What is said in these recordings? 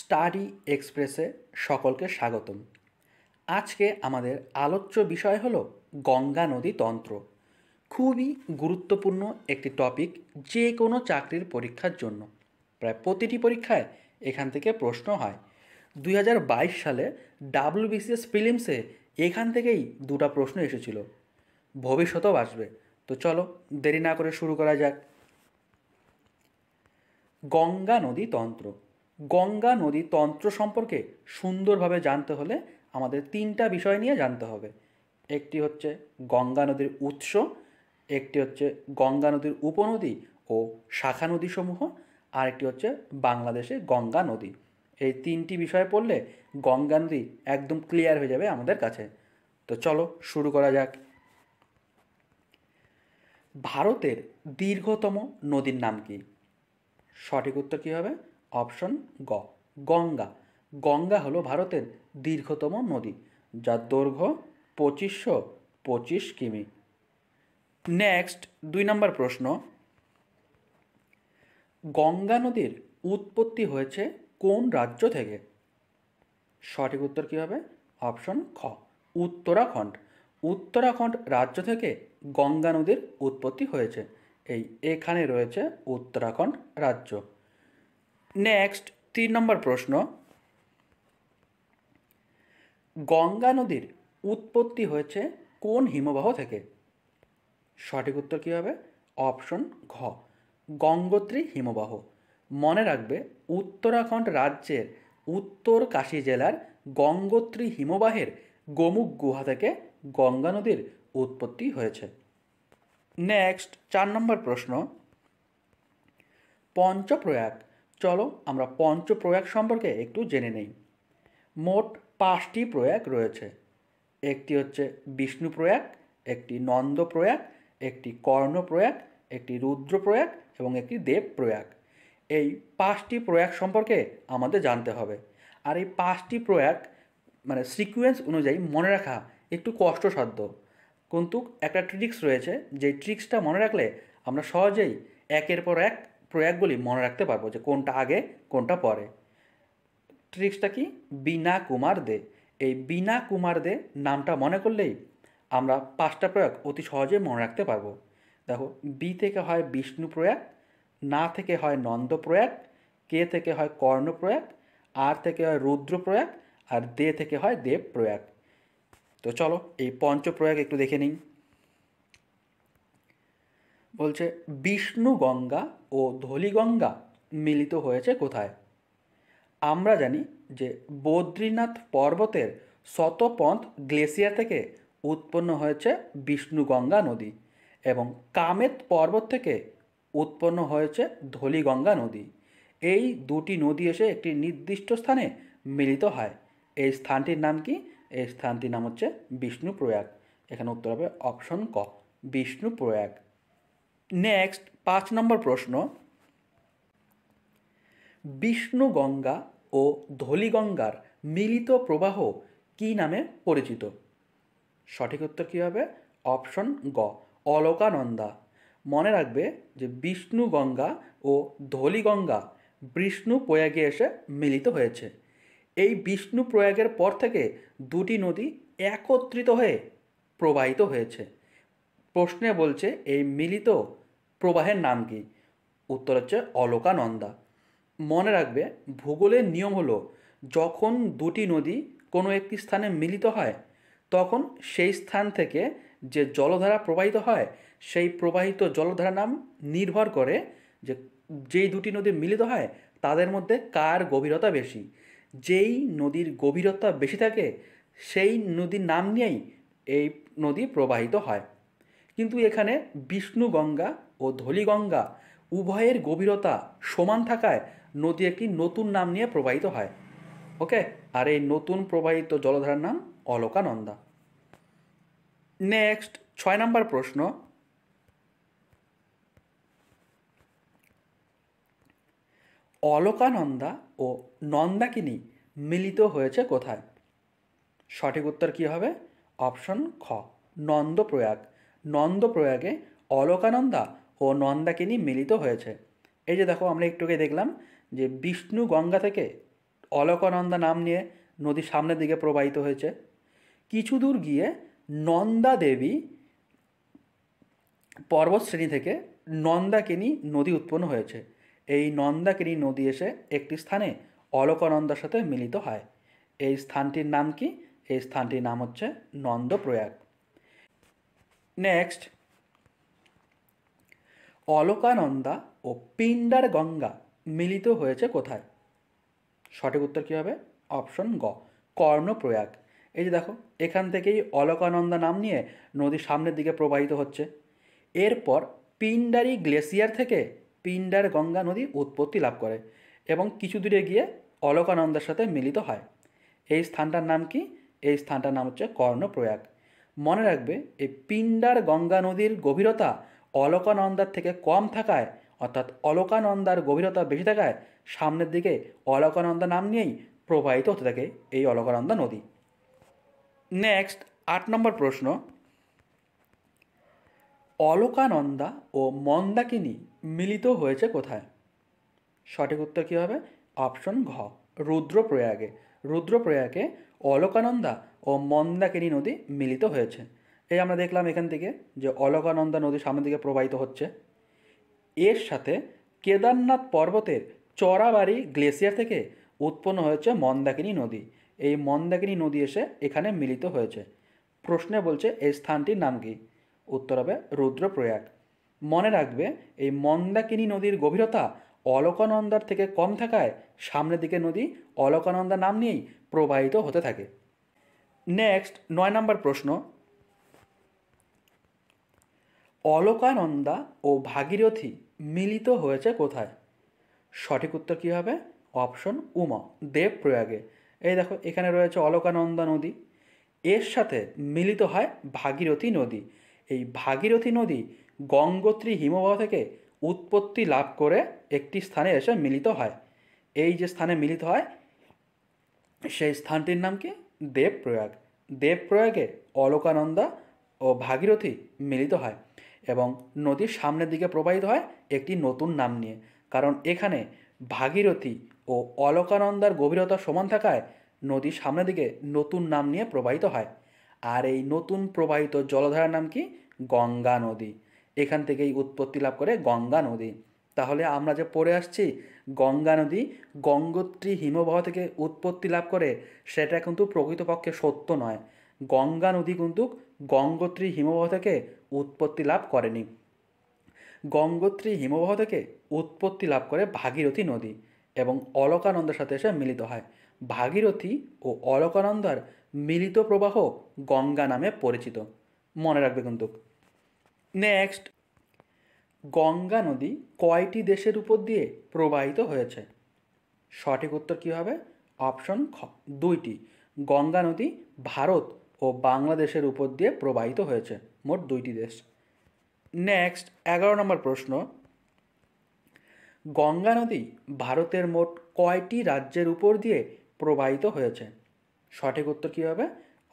study এক্সপ্রেসে সকলকে স্বাগতম আজকে আমাদের আলোচ্য বিষয় হলো গঙ্গা নদী তন্ত্র খুবই গুরুত্বপূর্ণ একটি টপিক যে কোনো চাকরির পরীক্ষার জন্য প্রায় প্রতিটি পরীক্ষায় এখান থেকে প্রশ্ন হয় দুই সালে ডাব্লিউবিসিএস ফিলিমসে এখান থেকেই দুটা প্রশ্ন এসেছিল ভবিষ্যতেও আসবে তো চলো দেরি না করে শুরু করা যাক গঙ্গা নদী তন্ত্র গঙ্গা নদী তন্ত্র সম্পর্কে সুন্দরভাবে জানতে হলে আমাদের তিনটা বিষয় নিয়ে জানতে হবে একটি হচ্ছে গঙ্গা নদীর উৎস একটি হচ্ছে গঙ্গা নদীর উপনদী ও শাখা নদীসমূহ আর একটি হচ্ছে বাংলাদেশে গঙ্গা নদী এই তিনটি বিষয়ে পড়লে গঙ্গা নদী একদম ক্লিয়ার হয়ে যাবে আমাদের কাছে তো চলো শুরু করা যাক ভারতের দীর্ঘতম নদীর নাম কি সঠিক উত্তর কী হবে অপশন গ গঙ্গা গঙ্গা হলো ভারতের দীর্ঘতম নদী যার দৈর্ঘ্য পঁচিশশো পঁচিশ কিমি নেক্সট দুই নম্বর প্রশ্ন গঙ্গা নদীর উৎপত্তি হয়েছে কোন রাজ্য থেকে সঠিক উত্তর কী হবে অপশন খ উত্তরাখণ্ড উত্তরাখণ্ড রাজ্য থেকে গঙ্গা নদীর উৎপত্তি হয়েছে এই এখানে রয়েছে উত্তরাখণ্ড রাজ্য নেক্সট তিন নম্বর প্রশ্ন গঙ্গা নদীর উৎপত্তি হয়েছে কোন হিমবাহ থেকে সঠিক উত্তর কী হবে অপশন ঘ গঙ্গোত্রী হিমবাহ মনে রাখবে উত্তরাখণ্ড রাজ্যের উত্তর কাশী জেলার গঙ্গোত্রী হিমবাহের গোমুখ গুহা থেকে গঙ্গা নদীর উৎপত্তি হয়েছে নেক্সট চার নম্বর প্রশ্ন পঞ্চপ্রয়াগ চলো আমরা পঞ্চ প্রয়াগ সম্পর্কে একটু জেনে নেই মোট পাঁচটি প্রয়াগ রয়েছে একটি হচ্ছে বিষ্ণু প্রয়াগ একটি নন্দ প্রয়াগ একটি কর্ণ প্রয়াগ একটি রুদ্র প্রয়াগ এবং একটি দেব প্রয়াগ এই পাঁচটি প্রয়াগ সম্পর্কে আমাদের জানতে হবে আর এই পাঁচটি প্রয়াগ মানে সিকুয়েন্স অনুযায়ী মনে রাখা একটু কষ্টসাধ্য কিন্তু একটা ট্রিক্স রয়েছে যে ট্রিক্সটা মনে রাখলে আমরা সহজেই একের পর এক প্রয়াগগুলি মনে রাখতে পারবো যে কোনটা আগে কোনটা পরে ট্রিক্সটা কি বিনা কুমার দে এই বিনা কুমার দে নামটা মনে করলেই আমরা পাঁচটা প্রয়োগ অতি সহজে মনে রাখতে পারবো দেখো বি থেকে হয় বিষ্ণু প্রয়াগ না থেকে হয় নন্দ প্রয়াগ কে থেকে হয় কর্ণ প্রয়াগ আর থেকে হয় রুদ্র প্রয়াগ আর দে থেকে হয় দেব প্রয়াগ তো চলো এই পঞ্চ প্রয়াগ একটু দেখে নিই বলছে বিষ্ণু গঙ্গা ও ধলিগঙ্গা মিলিত হয়েছে কোথায় আমরা জানি যে বদ্রীনাথ পর্বতের শতপন্থ গ্লেসিয়ার থেকে উৎপন্ন হয়েছে বিষ্ণুগঙ্গা নদী এবং কামেত পর্বত থেকে উৎপন্ন হয়েছে ধলিগঙ্গা নদী এই দুটি নদী এসে একটি নির্দিষ্ট স্থানে মিলিত হয় এই স্থানটির নাম কি এই স্থানটির নাম হচ্ছে বিষ্ণু প্রয়াগ এখানে উত্তর হবে অপশন ক বিষ্ণু প্রয়াগ নেক্সট পাঁচ নম্বর প্রশ্ন বিষ্ণু গঙ্গা ও ধলিগঙ্গার মিলিত প্রবাহ কি নামে পরিচিত সঠিক উত্তর কী হবে অপশন গ অলকানন্দা মনে রাখবে যে বিষ্ণু গঙ্গা ও ধলিগঙ্গা বিষ্ণু প্রয়াগে এসে মিলিত হয়েছে এই বিষ্ণু প্রয়াগের পর থেকে দুটি নদী একত্রিত হয়ে প্রবাহিত হয়েছে প্রশ্নে বলছে এই মিলিত প্রবাহের নাম কি উত্তর হচ্ছে অলোকানন্দা মনে রাখবে ভূগোলের নিয়ম হলো যখন দুটি নদী কোনো একটি স্থানে মিলিত হয় তখন সেই স্থান থেকে যে জলধারা প্রবাহিত হয় সেই প্রবাহিত জলধারার নাম নির্ভর করে যে যেই দুটি নদী মিলিত হয় তাদের মধ্যে কার গভীরতা বেশি যেই নদীর গভীরতা বেশি থাকে সেই নদীর নাম নিয়েই এই নদী প্রবাহিত হয় কিন্তু এখানে বিষ্ণু গঙ্গা ও ধলিগঙ্গা উভয়ের গভীরতা সমান থাকায় নদী একটি নতুন নাম নিয়ে প্রবাহিত হয় ওকে আর এই নতুন প্রবাহিত জলধারার নাম অলকানন্দা নেক্সট ছয় নম্বর প্রশ্ন অলকানন্দা ও নন্দাকিনী মিলিত হয়েছে কোথায় সঠিক উত্তর কী হবে অপশন খ নন্দপ্রয়াগ নন্দপ্রয়াগে অলকানন্দা ও নন্দাকিনী মিলিত হয়েছে এই যে দেখো আমরা একটুকে দেখলাম যে বিষ্ণু গঙ্গা থেকে অলকানন্দা নাম নিয়ে নদীর সামনের দিকে প্রবাহিত হয়েছে কিছু দূর গিয়ে নন্দা দেবী পর্বতশ্রেণী থেকে নন্দাকিনী নদী উৎপন্ন হয়েছে এই নন্দাকিনী নদী এসে একটি স্থানে অলকানন্দার সাথে মিলিত হয় এই স্থানটির নাম কি এই স্থানটির নাম হচ্ছে নন্দপ্রয়াগ নেক্সট অলকানন্দা ও পিন্ডার গঙ্গা মিলিত হয়েছে কোথায় সঠিক উত্তর কী হবে অপশন গ কর্ণপ্রয়াগ এই যে দেখো এখান থেকেই অলকানন্দা নাম নিয়ে নদী সামনের দিকে প্রবাহিত হচ্ছে এরপর পিন্ডারি গ্লেসিয়ার থেকে পিন্ডার গঙ্গা নদী উৎপত্তি লাভ করে এবং কিছু দূরে গিয়ে অলকানন্দার সাথে মিলিত হয় এই স্থানটার নাম কি এই স্থানটার নাম হচ্ছে কর্ণপ্রয়াগ মনে রাখবে এই পিণ্ডার গঙ্গা নদীর গভীরতা অলকানন্দার থেকে কম থাকায় অর্থাৎ অলকানন্দার গভীরতা বেশি থাকায় সামনের দিকে অলকানন্দা নাম নিয়েই প্রবাহিত হতে থাকে এই অলকানন্দা নদী নেক্সট আট নম্বর প্রশ্ন অলকানন্দা ও মন্দাকিনী মিলিত হয়েছে কোথায় সঠিক উত্তর কী হবে অপশন ঘ রুদ্রপ্রয়াগে রুদ্রপ্রয়াগে অলকানন্দা ও মন্দাকিনী নদী মিলিত হয়েছে এই আমরা দেখলাম এখান থেকে যে অলকানন্দা নদী সামনের দিকে প্রবাহিত হচ্ছে এর সাথে কেদারনাথ পর্বতের চড়াবাড়ি গ্লেসিয়ার থেকে উৎপন্ন হয়েছে মন্দাকিনী নদী এই মন্দাকিনী নদী এসে এখানে মিলিত হয়েছে প্রশ্নে বলছে এই স্থানটির নাম কি উত্তর হবে রুদ্রপ্রয়াগ মনে রাখবে এই মন্দাকিনী নদীর গভীরতা অলকানন্দার থেকে কম থাকায় সামনের দিকে নদী অলকানন্দা নাম নিয়েই প্রবাহিত হতে থাকে নেক্সট নয় নম্বর প্রশ্ন অলকানন্দা ও ভাগীরথী মিলিত হয়েছে কোথায় সঠিক উত্তর কী হবে অপশন উমা প্রয়াগে এই দেখো এখানে রয়েছে অলকানন্দা নদী এর সাথে মিলিত হয় ভাগীরথী নদী এই ভাগীরথী নদী গঙ্গোত্রী হিমবাহ থেকে উৎপত্তি লাভ করে একটি স্থানে এসে মিলিত হয় এই যে স্থানে মিলিত হয় সেই স্থানটির নাম কি দেবপ্রয়াগ দেবপ্রয়াগে অলোকানন্দা ও ভাগীরথী মিলিত হয় এবং নদীর সামনের দিকে প্রবাহিত হয় একটি নতুন নাম নিয়ে কারণ এখানে ভাগীরথী ও অলোকানন্দার গভীরতা সমান থাকায় নদীর সামনের দিকে নতুন নাম নিয়ে প্রবাহিত হয় আর এই নতুন প্রবাহিত জলধারার নাম কি গঙ্গা নদী এখান থেকেই উৎপত্তি লাভ করে গঙ্গা নদী তাহলে আমরা যে পড়ে আসছি গঙ্গা নদী গঙ্গোত্রী হিমবাহ থেকে উৎপত্তি লাভ করে সেটা কিন্তু প্রকৃতপক্ষে সত্য নয় গঙ্গা নদী কিন্তু গঙ্গোত্রী হিমবাহ থেকে উৎপত্তি লাভ করেনি গঙ্গোত্রী হিমবাহ থেকে উৎপত্তি লাভ করে ভাগীরথী নদী এবং অলকানন্দের সাথে এসে মিলিত হয় ভাগীরথী ও অলকানন্দার মিলিত প্রবাহ গঙ্গা নামে পরিচিত মনে রাখবে কিন্তু নেক্সট গঙ্গা নদী কয়টি দেশের উপর দিয়ে প্রবাহিত হয়েছে সঠিক উত্তর কী হবে অপশন খ দুইটি গঙ্গা নদী ভারত ও বাংলাদেশের উপর দিয়ে প্রবাহিত হয়েছে মোট দুইটি দেশ নেক্সট এগারো নম্বর প্রশ্ন গঙ্গা নদী ভারতের মোট কয়টি রাজ্যের উপর দিয়ে প্রবাহিত হয়েছে সঠিক উত্তর কী হবে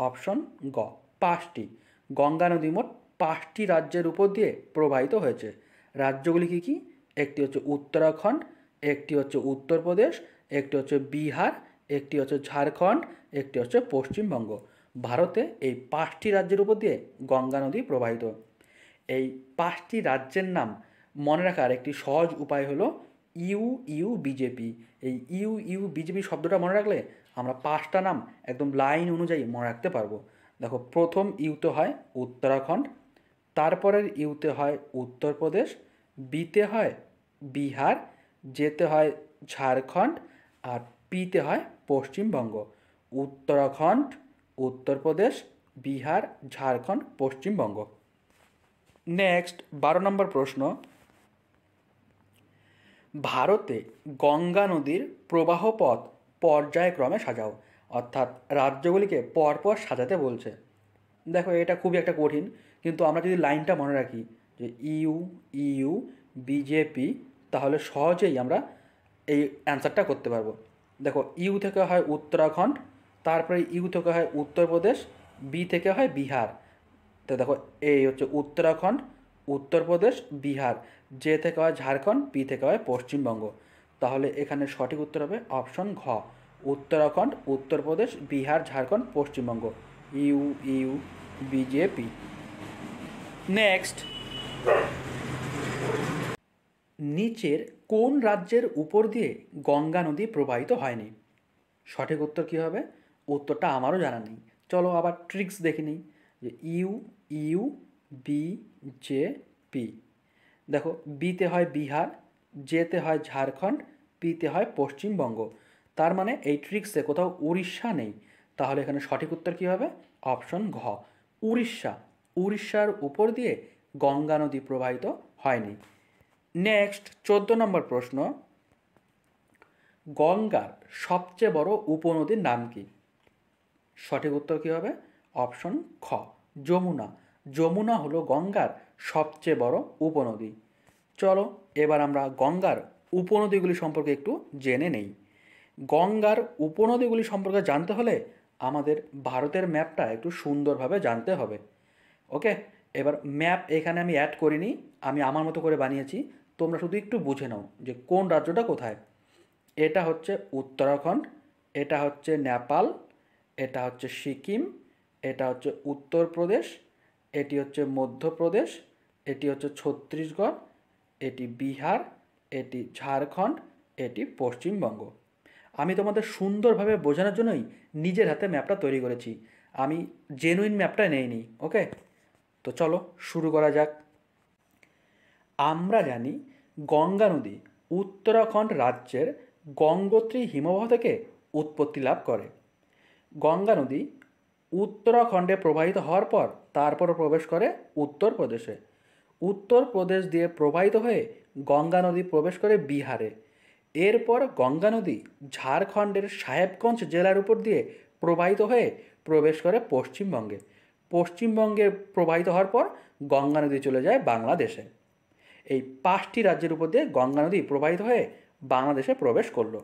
অপশন গ পাঁচটি গঙ্গা নদী মোট পাঁচটি রাজ্যের উপর দিয়ে প্রবাহিত হয়েছে রাজ্যগুলি কী কী একটি হচ্ছে উত্তরাখণ্ড একটি হচ্ছে উত্তরপ্রদেশ একটি হচ্ছে বিহার একটি হচ্ছে ঝাড়খণ্ড একটি হচ্ছে পশ্চিমবঙ্গ ভারতে এই পাঁচটি রাজ্যের উপর দিয়ে গঙ্গা নদী প্রবাহিত এই পাঁচটি রাজ্যের নাম মনে রাখার একটি সহজ উপায় হলো ইউ ইউ বিজেপি এই ইউ ইউ বিজেপি শব্দটা মনে রাখলে আমরা পাঁচটা নাম একদম লাইন অনুযায়ী মনে রাখতে পারবো দেখো প্রথম ইউ তো হয় উত্তরাখণ্ড তারপরের ইউতে হয় উত্তরপ্রদেশ বিতে হয় বিহার যেতে হয় ঝাড়খণ্ড আর পিতে হয় পশ্চিমবঙ্গ উত্তরাখণ্ড উত্তরপ্রদেশ বিহার ঝাড়খণ্ড পশ্চিমবঙ্গ নেক্সট বারো নম্বর প্রশ্ন ভারতে গঙ্গা নদীর প্রবাহপথ পর্যায়ক্রমে সাজাও অর্থাৎ রাজ্যগুলিকে পরপর সাজাতে বলছে দেখো এটা খুবই একটা কঠিন কিন্তু আমরা যদি লাইনটা মনে রাখি যে ইউ ইউ বিজেপি তাহলে সহজেই আমরা এই অ্যান্সারটা করতে পারবো দেখো ইউ থেকে হয় উত্তরাখণ্ড তারপরে ইউ থেকে হয় উত্তরপ্রদেশ বি থেকে হয় বিহার তো দেখো এই হচ্ছে উত্তরাখণ্ড উত্তরপ্রদেশ বিহার জে থেকে হয় ঝাড়খণ্ড পি থেকে হয় পশ্চিমবঙ্গ তাহলে এখানে সঠিক উত্তর হবে অপশন ঘ Uttarakhand Uttar Pradesh Bihar Jharkhand Paschimbanga U U BJP next নিচের কোন রাজ্যের উপর দিয়ে গঙ্গা নদী প্রবাহিত হয়নি সঠিক উত্তর কী হবে উত্তরটা আমারও জানা নেই চলো আবার ট্রিক্স দেখে নিই যে U U B J P দেখো বিতে হয় বিহার জেতে হয় ঝাড়খণ্ড পিতে হয় পশ্চিমবঙ্গ তার মানে এই ট্রিক্সে কোথাও উড়িষ্যা নেই তাহলে এখানে সঠিক উত্তর কী হবে অপশন ঘ উড়িষ্যা উড়িষ্যার উপর দিয়ে গঙ্গা নদী প্রবাহিত হয়নি নেক্সট চোদ্দ নম্বর প্রশ্ন গঙ্গার সবচেয়ে বড় উপনদীর নাম কি সঠিক উত্তর কী হবে অপশন খ যমুনা যমুনা হলো গঙ্গার সবচেয়ে বড় উপনদী চলো এবার আমরা গঙ্গার উপনদীগুলি সম্পর্কে একটু জেনে নেই গঙ্গার উপনদীগুলি সম্পর্কে জানতে হলে আমাদের ভারতের ম্যাপটা একটু সুন্দরভাবে জানতে হবে ওকে এবার ম্যাপ এখানে আমি অ্যাড করিনি আমি আমার মতো করে বানিয়েছি তোমরা শুধু একটু বুঝে নাও যে কোন রাজ্যটা কোথায় এটা হচ্ছে উত্তরাখণ্ড এটা হচ্ছে নেপাল এটা হচ্ছে সিকিম এটা হচ্ছে উত্তরপ্রদেশ এটি হচ্ছে মধ্যপ্রদেশ এটি হচ্ছে ছত্তিশগড় এটি বিহার এটি ঝাড়খণ্ড এটি পশ্চিমবঙ্গ আমি তোমাদের সুন্দরভাবে বোঝানোর জন্যই নিজের হাতে ম্যাপটা তৈরি করেছি আমি জেনুইন ম্যাপটা নেইনি ওকে তো চলো শুরু করা যাক আমরা জানি গঙ্গা নদী উত্তরাখণ্ড রাজ্যের গঙ্গোত্রী হিমবাহ থেকে উৎপত্তি লাভ করে গঙ্গা নদী উত্তরাখণ্ডে প্রবাহিত হওয়ার পর তারপর প্রবেশ করে উত্তরপ্রদেশে উত্তরপ্রদেশ দিয়ে প্রবাহিত হয়ে গঙ্গা নদী প্রবেশ করে বিহারে এরপর গঙ্গা নদী ঝাড়খণ্ডের সাহেবগঞ্জ জেলার উপর দিয়ে প্রবাহিত হয়ে প্রবেশ করে পশ্চিমবঙ্গে পশ্চিমবঙ্গে প্রবাহিত হওয়ার পর গঙ্গা নদী চলে যায় বাংলাদেশে এই পাঁচটি রাজ্যের উপর দিয়ে গঙ্গা নদী প্রবাহিত হয়ে বাংলাদেশে প্রবেশ করল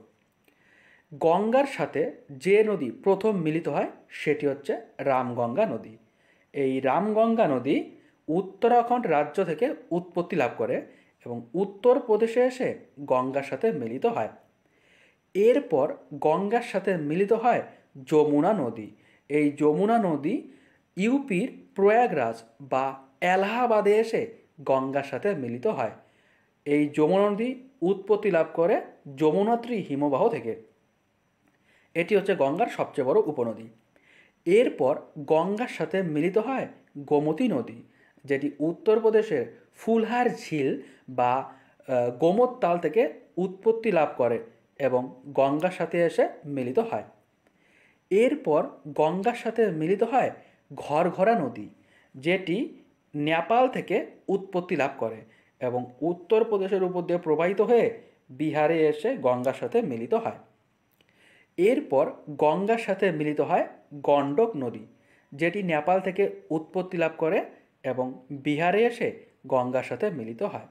গঙ্গার সাথে যে নদী প্রথম মিলিত হয় সেটি হচ্ছে রামগঙ্গা নদী এই রামগঙ্গা নদী উত্তরাখণ্ড রাজ্য থেকে উৎপত্তি লাভ করে এবং উত্তরপ্রদেশে এসে গঙ্গার সাথে মিলিত হয় এরপর গঙ্গার সাথে মিলিত হয় যমুনা নদী এই যমুনা নদী ইউপির প্রয়াগরাজ বা এলাহাবাদে এসে গঙ্গার সাথে মিলিত হয় এই যমুনা নদী উৎপত্তি লাভ করে যমুনাত্রী হিমবাহ থেকে এটি হচ্ছে গঙ্গার সবচেয়ে বড় উপনদী এরপর গঙ্গার সাথে মিলিত হয় গোমতী নদী যেটি উত্তরপ্রদেশের ফুলহার ঝিল বা গোমত তাল থেকে উৎপত্তি লাভ করে এবং গঙ্গার সাথে এসে মিলিত হয় এরপর গঙ্গার সাথে মিলিত হয় ঘরঘরা নদী যেটি নেপাল থেকে উৎপত্তি লাভ করে এবং উত্তরপ্রদেশের উপর দিয়ে প্রবাহিত হয়ে বিহারে এসে গঙ্গার সাথে মিলিত হয় এরপর গঙ্গার সাথে মিলিত হয় গণ্ডক নদী যেটি নেপাল থেকে উৎপত্তি লাভ করে এবং বিহারে এসে গঙ্গার সাথে মিলিত হয়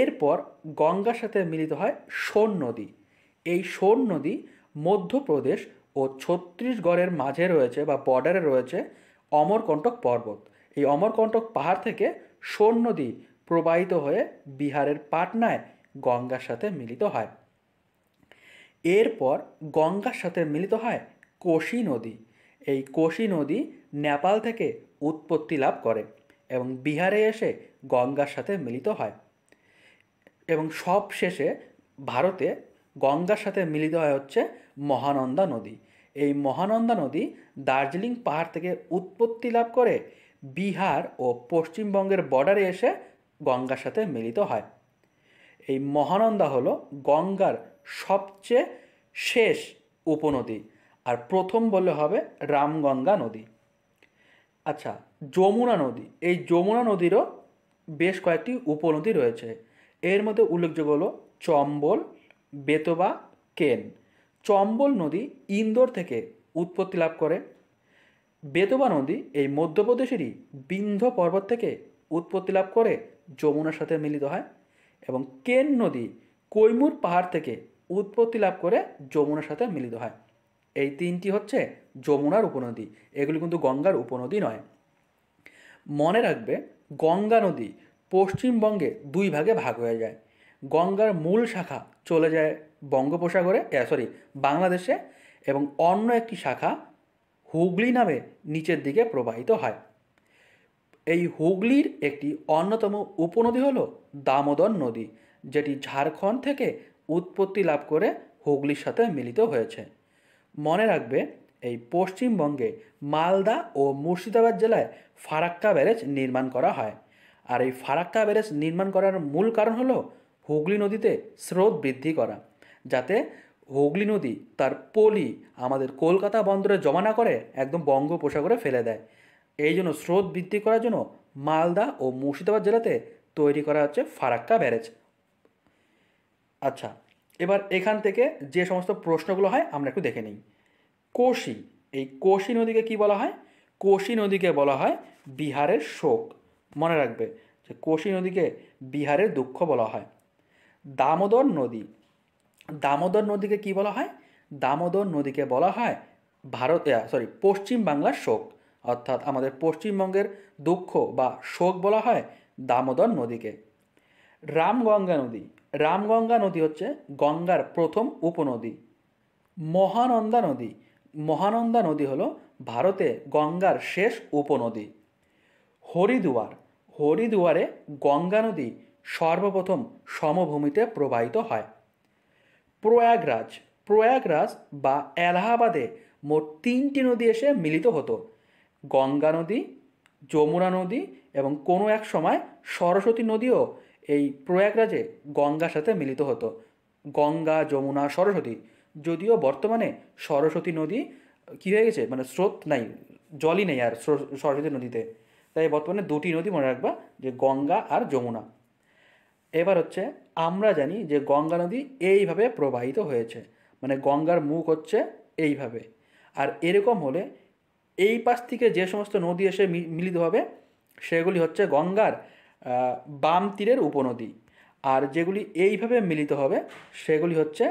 এরপর গঙ্গার সাথে মিলিত হয় সোন নদী এই সোন নদী মধ্যপ্রদেশ ও ছত্তিশগড়ের মাঝে রয়েছে বা বর্ডারে রয়েছে অমরকণ্টক পর্বত এই অমরকণ্টক পাহাড় থেকে সোন নদী প্রবাহিত হয়ে বিহারের পাটনায় গঙ্গার সাথে মিলিত হয় এরপর গঙ্গার সাথে মিলিত হয় কোশি নদী এই কোশি নদী নেপাল থেকে উৎপত্তি লাভ করে এবং বিহারে এসে গঙ্গার সাথে মিলিত হয় এবং সব শেষে ভারতে গঙ্গার সাথে মিলিত হয় হচ্ছে মহানন্দা নদী এই মহানন্দা নদী দার্জিলিং পাহাড় থেকে উৎপত্তি লাভ করে বিহার ও পশ্চিমবঙ্গের বর্ডারে এসে গঙ্গার সাথে মিলিত হয় এই মহানন্দা হল গঙ্গার সবচেয়ে শেষ উপনদী আর প্রথম বললে হবে রামগঙ্গা নদী আচ্ছা যমুনা নদী এই যমুনা নদীরও বেশ কয়েকটি উপনদী রয়েছে এর মধ্যে উল্লেখযোগ্য হলো চম্বল বেতবা কেন চম্বল নদী ইন্দোর থেকে উৎপত্তি লাভ করে বেতবা নদী এই মধ্যপ্রদেশেরই বিন্ধ্য পর্বত থেকে উৎপত্তি লাভ করে যমুনার সাথে মিলিত হয় এবং কেন নদী কৈমুর পাহাড় থেকে উৎপত্তি লাভ করে যমুনার সাথে মিলিত হয় এই তিনটি হচ্ছে যমুনার উপনদী এগুলি কিন্তু গঙ্গার উপনদী নয় মনে রাখবে গঙ্গা নদী পশ্চিমবঙ্গে দুই ভাগে ভাগ হয়ে যায় গঙ্গার মূল শাখা চলে যায় বঙ্গোপসাগরে সরি বাংলাদেশে এবং অন্য একটি শাখা হুগলি নামে নিচের দিকে প্রবাহিত হয় এই হুগলির একটি অন্যতম উপনদী হল দামোদর নদী যেটি ঝাড়খণ্ড থেকে উৎপত্তি লাভ করে হুগলির সাথে মিলিত হয়েছে মনে রাখবে এই পশ্চিমবঙ্গে মালদা ও মুর্শিদাবাদ জেলায় ফারাক্কা ব্যারেজ নির্মাণ করা হয় আর এই ফারাক্কা ব্যারেজ নির্মাণ করার মূল কারণ হলো হুগলি নদীতে স্রোত বৃদ্ধি করা যাতে হুগলি নদী তার পলি আমাদের কলকাতা বন্দরে জমা না করে একদম বঙ্গোপসাগরে ফেলে দেয় এই জন্য স্রোত বৃদ্ধি করার জন্য মালদা ও মুর্শিদাবাদ জেলাতে তৈরি করা হচ্ছে ফারাক্কা ব্যারেজ আচ্ছা এবার এখান থেকে যে সমস্ত প্রশ্নগুলো হয় আমরা একটু দেখে নিই কোশি এই কোশি নদীকে কি বলা হয় কোশি নদীকে বলা হয় বিহারের শোক মনে রাখবে যে কোশি নদীকে বিহারের দুঃখ বলা হয় দামোদর নদী দামোদর নদীকে কি বলা হয় দামোদর নদীকে বলা হয় ভারত সরি পশ্চিম বাংলার শোক অর্থাৎ আমাদের পশ্চিমবঙ্গের দুঃখ বা শোক বলা হয় দামোদর নদীকে রামগঙ্গা নদী রামগঙ্গা নদী হচ্ছে গঙ্গার প্রথম উপনদী মহানন্দা নদী মহানন্দা নদী হলো ভারতে গঙ্গার শেষ উপনদী হরিদুয়ার হরিদুয়ারে গঙ্গা নদী সর্বপ্রথম সমভূমিতে প্রবাহিত হয় প্রয়াগরাজ প্রয়াগরাজ বা এলাহাবাদে মোট তিনটি নদী এসে মিলিত হতো গঙ্গা নদী যমুনা নদী এবং কোনো এক সময় সরস্বতী নদীও এই প্রয়াগরাজে গঙ্গার সাথে মিলিত হতো গঙ্গা যমুনা সরস্বতী যদিও বর্তমানে সরস্বতী নদী কী হয়ে গেছে মানে স্রোত নাই জলই নেই আর সরস্বতী নদীতে তাই বর্তমানে দুটি নদী মনে রাখবা যে গঙ্গা আর যমুনা এবার হচ্ছে আমরা জানি যে গঙ্গা নদী এইভাবে প্রবাহিত হয়েছে মানে গঙ্গার মুখ হচ্ছে এইভাবে আর এরকম হলে এই পাশ থেকে যে সমস্ত নদী এসে মিলিত হবে সেগুলি হচ্ছে গঙ্গার বাম তীরের উপনদী আর যেগুলি এইভাবে মিলিত হবে সেগুলি হচ্ছে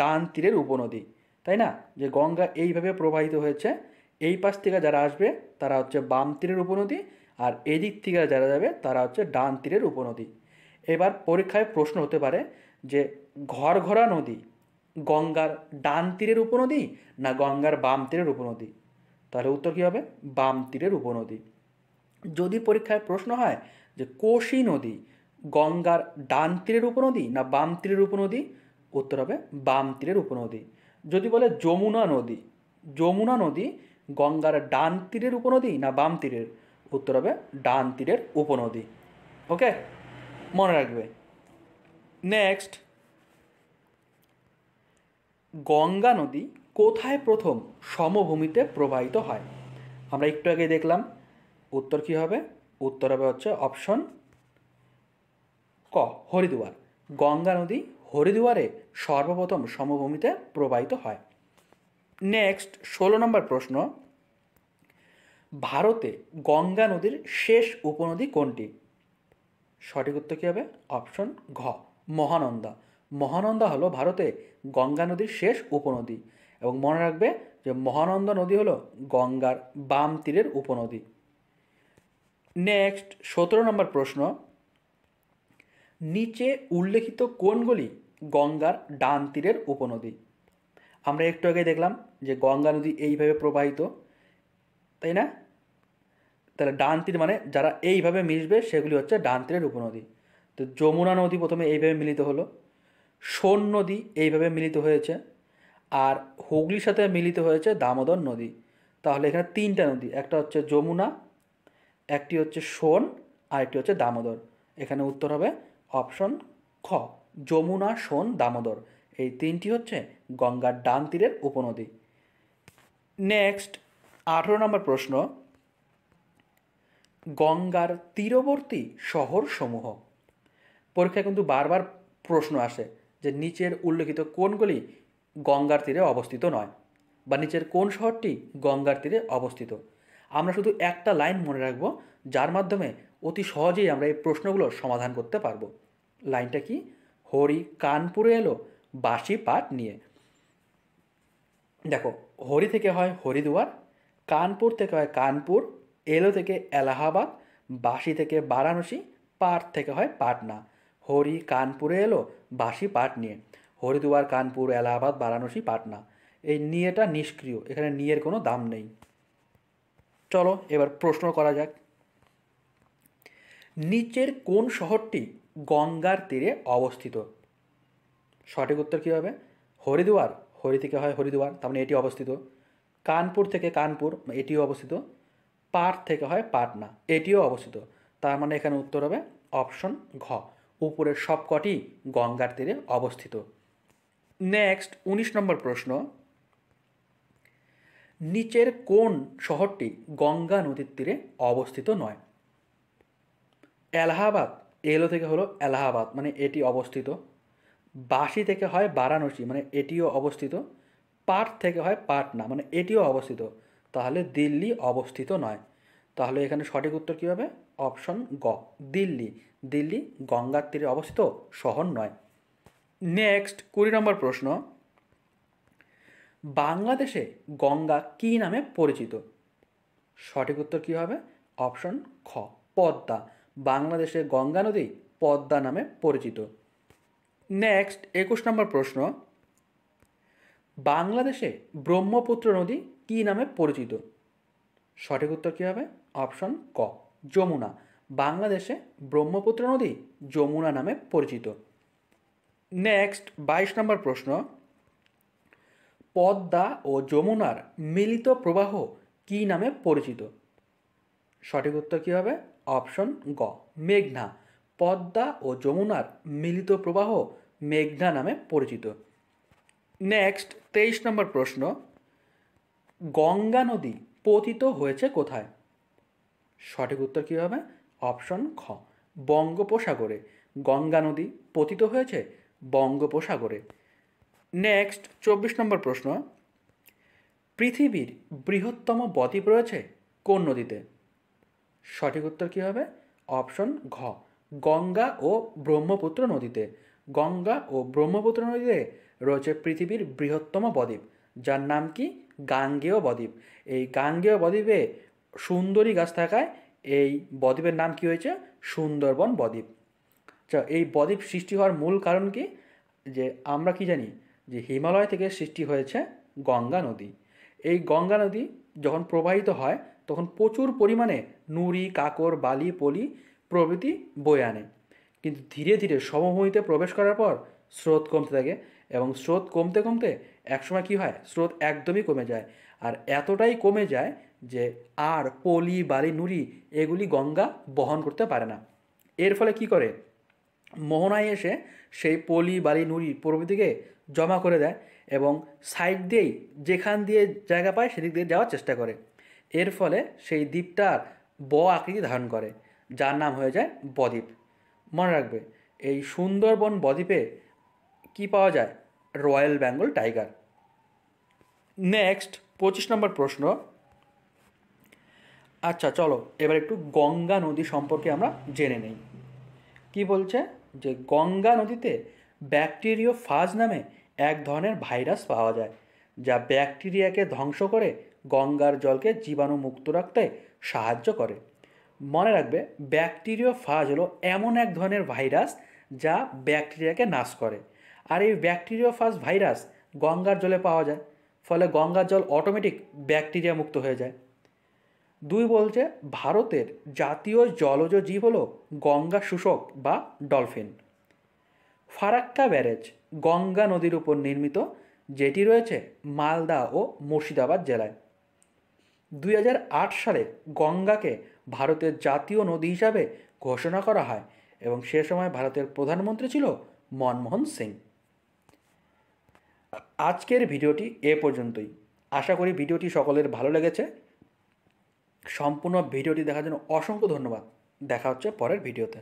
ডান তীরের উপনদী তাই না যে গঙ্গা এইভাবে প্রবাহিত হয়েছে এই পাশ থেকে যারা আসবে তারা হচ্ছে বাম তীরের উপনদী আর এদিক থেকে যারা যাবে তারা হচ্ছে ডান তীরের উপনদী এবার পরীক্ষায় প্রশ্ন হতে পারে যে ঘরঘরা নদী গঙ্গার ডান তীরের উপনদী না গঙ্গার বাম তীরের উপনদী তাহলে উত্তর কী হবে বাম তীরের উপনদী যদি পরীক্ষায় প্রশ্ন হয় যে কোশি নদী গঙ্গার ডান তীরের উপনদী না বাম তীরের উপনদী উত্তর হবে বাম তীরের উপনদী যদি বলে যমুনা নদী যমুনা নদী গঙ্গার ডান তীরের উপনদী না বাম তীরের উত্তর হবে ডান তীরের উপনদী ওকে মনে রাখবে নেক্সট গঙ্গা নদী কোথায় প্রথম সমভূমিতে প্রবাহিত হয় আমরা একটু আগে দেখলাম উত্তর কী হবে উত্তর হবে হচ্ছে অপশন ক হরিদুয়ার গঙ্গা নদী হরিদুয়ারে সর্বপ্রথম সমভূমিতে প্রবাহিত হয় নেক্সট ষোলো নম্বর প্রশ্ন ভারতে গঙ্গা নদীর শেষ উপনদী কোনটি সঠিক উত্তর কী হবে অপশন ঘ মহানন্দা মহানন্দা হলো ভারতে গঙ্গা নদীর শেষ উপনদী এবং মনে রাখবে যে মহানন্দা নদী হলো গঙ্গার বাম তীরের উপনদী নেক্সট সতেরো নম্বর প্রশ্ন নিচে উল্লেখিত কোনগুলি গঙ্গার ডান তীরের উপনদী আমরা একটু আগে দেখলাম যে গঙ্গা নদী এইভাবে প্রবাহিত তাই না তাহলে ডান তীর মানে যারা এইভাবে মিশবে সেগুলি হচ্ছে ডান তীরের উপনদী তো যমুনা নদী প্রথমে এইভাবে মিলিত হলো সোন নদী এইভাবে মিলিত হয়েছে আর হুগলির সাথে মিলিত হয়েছে দামোদর নদী তাহলে এখানে তিনটা নদী একটা হচ্ছে যমুনা একটি হচ্ছে সোন আর একটি হচ্ছে দামোদর এখানে উত্তর হবে অপশন খ যমুনা সোন দামোদর এই তিনটি হচ্ছে গঙ্গার ডান তীরের উপনদী নেক্সট আঠেরো নম্বর প্রশ্ন গঙ্গার তীরবর্তী শহরসমূহ পরীক্ষায় কিন্তু বারবার প্রশ্ন আসে যে নিচের উল্লেখিত কোনগুলি গঙ্গার তীরে অবস্থিত নয় বা নিচের কোন শহরটি গঙ্গার তীরে অবস্থিত আমরা শুধু একটা লাইন মনে রাখব যার মাধ্যমে অতি সহজেই আমরা এই প্রশ্নগুলো সমাধান করতে পারব লাইনটা কি হরি কানপুরে এলো বাসি পাট নিয়ে দেখো হরি থেকে হয় হরিদুয়ার কানপুর থেকে হয় কানপুর এলো থেকে এলাহাবাদ বাসি থেকে বারাণসী পাট থেকে হয় পাটনা হরি কানপুরে এলো বাসি পাট নিয়ে হরিদুয়ার কানপুর এলাহাবাদ বারাণসী পাটনা এই নিয়েটা নিষ্ক্রিয় এখানে নিয়ের কোনো দাম নেই চলো এবার প্রশ্ন করা যাক নিচের কোন শহরটি গঙ্গার তীরে অবস্থিত সঠিক উত্তর কী হবে হরিদুয়ার হরি থেকে হয় হরিদুয়ার তার মানে এটি অবস্থিত কানপুর থেকে কানপুর এটিও অবস্থিত পাট থেকে হয় পাট না এটিও অবস্থিত তার মানে এখানে উত্তর হবে অপশন ঘ উপরের সবকটি গঙ্গার তীরে অবস্থিত নেক্সট ১৯ নম্বর প্রশ্ন নিচের কোন শহরটি গঙ্গা নদীর তীরে অবস্থিত নয় এলাহাবাদ এলো থেকে হলো এলাহাবাদ মানে এটি অবস্থিত বাসি থেকে হয় বারাণসী মানে এটিও অবস্থিত পাট থেকে হয় পাটনা মানে এটিও অবস্থিত তাহলে দিল্লি অবস্থিত নয় তাহলে এখানে সঠিক উত্তর কী হবে অপশন গ দিল্লি দিল্লি গঙ্গার তীরে অবস্থিত শহর নয় নেক্সট কুড়ি নম্বর প্রশ্ন বাংলাদেশে গঙ্গা কী নামে পরিচিত সঠিক উত্তর কী হবে অপশন খ পদ্মা বাংলাদেশে গঙ্গা নদী পদ্মা নামে পরিচিত নেক্সট একুশ নম্বর প্রশ্ন বাংলাদেশে ব্রহ্মপুত্র নদী কি নামে পরিচিত সঠিক উত্তর কী হবে অপশন ক যমুনা বাংলাদেশে ব্রহ্মপুত্র নদী যমুনা নামে পরিচিত নেক্সট বাইশ নম্বর প্রশ্ন পদ্মা ও যমুনার মিলিত প্রবাহ কি নামে পরিচিত সঠিক উত্তর কী হবে অপশন গ মেঘনা পদ্মা ও যমুনার মিলিত প্রবাহ মেঘনা নামে পরিচিত নেক্সট তেইশ নম্বর প্রশ্ন গঙ্গা নদী পতিত হয়েছে কোথায় সঠিক উত্তর কী হবে অপশন খ বঙ্গোপসাগরে গঙ্গা নদী পতিত হয়েছে বঙ্গোপসাগরে নেক্সট চব্বিশ নম্বর প্রশ্ন পৃথিবীর বৃহত্তম বদ্বীপ রয়েছে কোন নদীতে সঠিক উত্তর কী হবে অপশন ঘ গঙ্গা ও ব্রহ্মপুত্র নদীতে গঙ্গা ও ব্রহ্মপুত্র নদীতে রয়েছে পৃথিবীর বৃহত্তম বদ্বীপ যার নাম কি গাঙ্গেয় বদ্বীপ এই গাঙ্গেয় বদ্বীপে সুন্দরী গাছ থাকায় এই বদ্বীপের নাম কি হয়েছে সুন্দরবন বদ্বীপ আচ্ছা এই বদ্বীপ সৃষ্টি হওয়ার মূল কারণ কি যে আমরা কি জানি যে হিমালয় থেকে সৃষ্টি হয়েছে গঙ্গা নদী এই গঙ্গা নদী যখন প্রবাহিত হয় তখন প্রচুর পরিমাণে নুড়ি কাকর বালি পলি প্রভৃতি বয়ে আনে কিন্তু ধীরে ধীরে সমভূমিতে প্রবেশ করার পর স্রোত কমতে থাকে এবং স্রোত কমতে কমতে একসময় কি হয় স্রোত একদমই কমে যায় আর এতটাই কমে যায় যে আর পলি বালি নুড়ি এগুলি গঙ্গা বহন করতে পারে না এর ফলে কি করে মোহনায় এসে সেই পলি বালি নুড়ি প্রভৃতিকে জমা করে দেয় এবং সাইড দিয়েই যেখান দিয়ে জায়গা পায় সেদিক দিয়ে যাওয়ার চেষ্টা করে এর ফলে সেই দ্বীপটার ব আকৃতি ধারণ করে যার নাম হয়ে যায় বদ্বীপ মনে রাখবে এই সুন্দরবন বদ্বীপে কি পাওয়া যায় রয়্যাল বেঙ্গল টাইগার নেক্সট পঁচিশ নম্বর প্রশ্ন আচ্ছা চলো এবার একটু গঙ্গা নদী সম্পর্কে আমরা জেনে নেই কি বলছে যে গঙ্গা নদীতে ব্যাকটেরিও ফাজ নামে এক ধরনের ভাইরাস পাওয়া যায় যা ব্যাকটেরিয়াকে ধ্বংস করে গঙ্গার জলকে জীবাণুমুক্ত রাখতে সাহায্য করে মনে রাখবে ব্যাকটেরিও ফাজ হলো এমন এক ধরনের ভাইরাস যা ব্যাকটেরিয়াকে নাশ করে আর এই ব্যাকটেরিও ফাজ ভাইরাস গঙ্গার জলে পাওয়া যায় ফলে গঙ্গার জল অটোমেটিক ব্যাকটেরিয়া মুক্ত হয়ে যায় দুই বলছে ভারতের জাতীয় জলজ জীব হল গঙ্গা শোষক বা ডলফিন ফারাক্কা ব্যারেজ গঙ্গা নদীর উপর নির্মিত যেটি রয়েছে মালদা ও মুর্শিদাবাদ জেলায় দুই সালে গঙ্গাকে ভারতের জাতীয় নদী হিসাবে ঘোষণা করা হয় এবং সে সময় ভারতের প্রধানমন্ত্রী ছিল মনমোহন সিং আজকের ভিডিওটি এ পর্যন্তই আশা করি ভিডিওটি সকলের ভালো লেগেছে সম্পূর্ণ ভিডিওটি দেখার জন্য অসংখ্য ধন্যবাদ দেখা হচ্ছে পরের ভিডিওতে